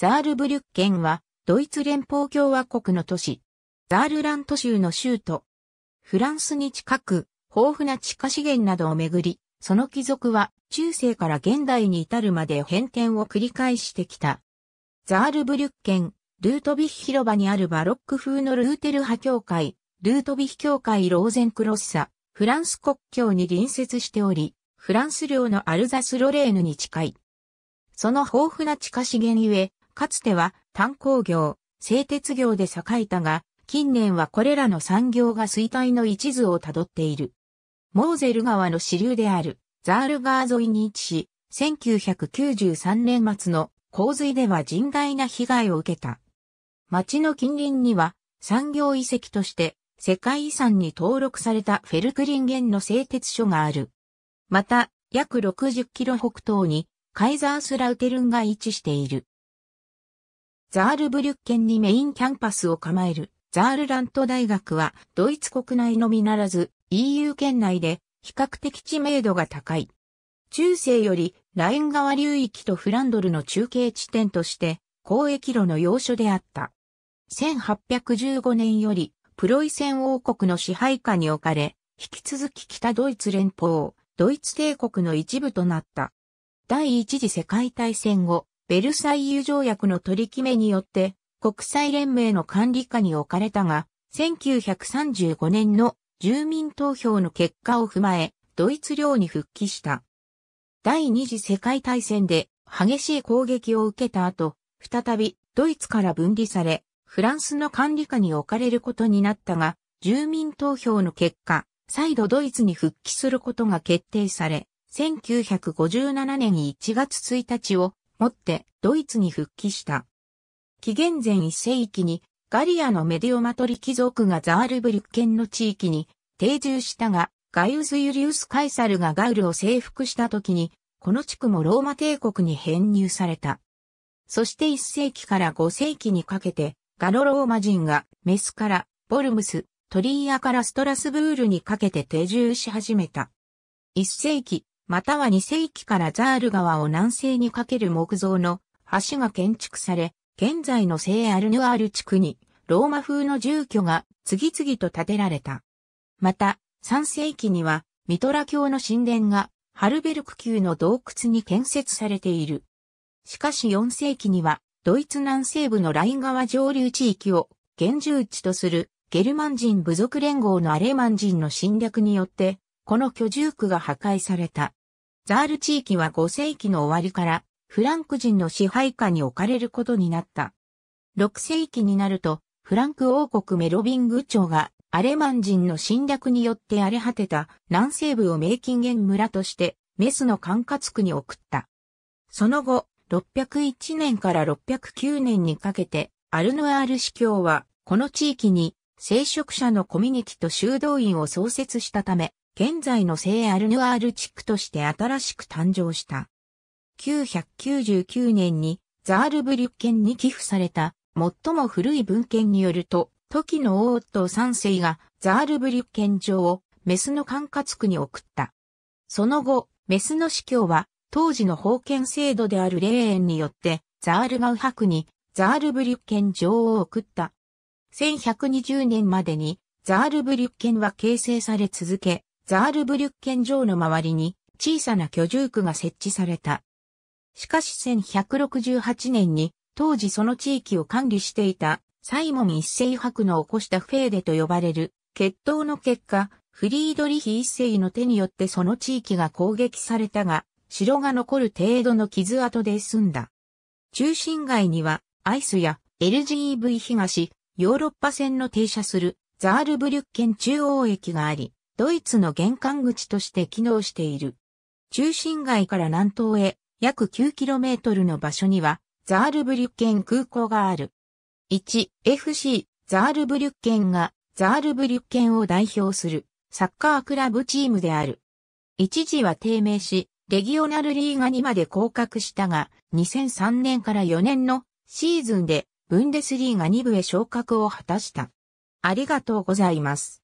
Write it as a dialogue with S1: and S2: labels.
S1: ザールブリュッケンは、ドイツ連邦共和国の都市、ザールラント州の州都。フランスに近く、豊富な地下資源などをめぐり、その貴族は中世から現代に至るまで変遷を繰り返してきた。ザールブリュッケン、ルートビヒ広場にあるバロック風のルーテル派教会、ルートビヒ教会ローゼンクロッサ、フランス国境に隣接しており、フランス領のアルザス・ロレーヌに近い。その豊富な地下資源ゆえ、かつては炭鉱業、製鉄業で栄えたが、近年はこれらの産業が衰退の一途をたどっている。モーゼル川の支流であるザール川沿いに位置し、1993年末の洪水では甚大な被害を受けた。町の近隣には産業遺跡として世界遺産に登録されたフェルクリンゲンの製鉄所がある。また、約60キロ北東にカイザースラウテルンが位置している。ザールブリュッケンにメインキャンパスを構えるザールラント大学はドイツ国内のみならず EU 圏内で比較的知名度が高い。中世よりライン川流域とフランドルの中継地点として交易路の要所であった。1815年よりプロイセン王国の支配下に置かれ、引き続き北ドイツ連邦、ドイツ帝国の一部となった。第一次世界大戦後、ベルサイユ条約の取り決めによって国際連盟の管理下に置かれたが、1935年の住民投票の結果を踏まえ、ドイツ領に復帰した。第二次世界大戦で激しい攻撃を受けた後、再びドイツから分離され、フランスの管理下に置かれることになったが、住民投票の結果、再度ドイツに復帰することが決定され、1957年1月1日を持ってドイツに復帰した。紀元前1世紀にガリアのメディオマトリ貴族がザールブリュッケンの地域に定住したが、ガイウス・ユリウス・カイサルがガウルを征服した時に、この地区もローマ帝国に編入された。そして1世紀から5世紀にかけて、ガロローマ人がメスからボルムス、トリーアからストラスブールにかけて定住し始めた。1世紀、または2世紀からザール川を南西にかける木造の橋が建築され、現在の聖アルヌアール地区にローマ風の住居が次々と建てられた。また、3世紀にはミトラ教の神殿がハルベルク級の洞窟に建設されている。しかし4世紀にはドイツ南西部のライン川上流地域を現住地とするゲルマン人部族連合のアレマン人の侵略によって、この居住区が破壊された。ザール地域は5世紀の終わりからフランク人の支配下に置かれることになった。6世紀になると、フランク王国メロビング朝がアレマン人の侵略によって荒れ果てた南西部をメイキンゲン村としてメスの管轄区に送った。その後、601年から609年にかけて、アルヌアール司教は、この地域に、聖職者のコミュニティと修道院を創設したため、現在の聖アルヌアール地区として新しく誕生した。999年にザールブリュッケンに寄付された最も古い文献によると、時の王と三世がザールブリュッケン城をメスの管轄区に送った。その後、メスの司教は当時の封建制度である霊園によってザールガウ博にザールブリュッケン城を送った。1120年までにザールブリュッケンは形成され続け、ザールブリュッケン城の周りに小さな居住区が設置された。しかし1168年に当時その地域を管理していたサイモン一世伯の起こしたフェーデと呼ばれる決闘の結果、フリードリヒ一世の手によってその地域が攻撃されたが、城が残る程度の傷跡で済んだ。中心街には、アイスや LGV 東、ヨーロッパ線の停車するザールブリュッケン中央駅があり、ドイツの玄関口として機能している。中心街から南東へ約 9km の場所にはザールブリュッケン空港がある。1FC ザールブリュッケンがザールブリュッケンを代表するサッカークラブチームである。一時は低迷し、レギオナルリーガにまで降格したが、2003年から4年のシーズンでブンデスリーガ2部へ昇格を果たした。ありがとうございます。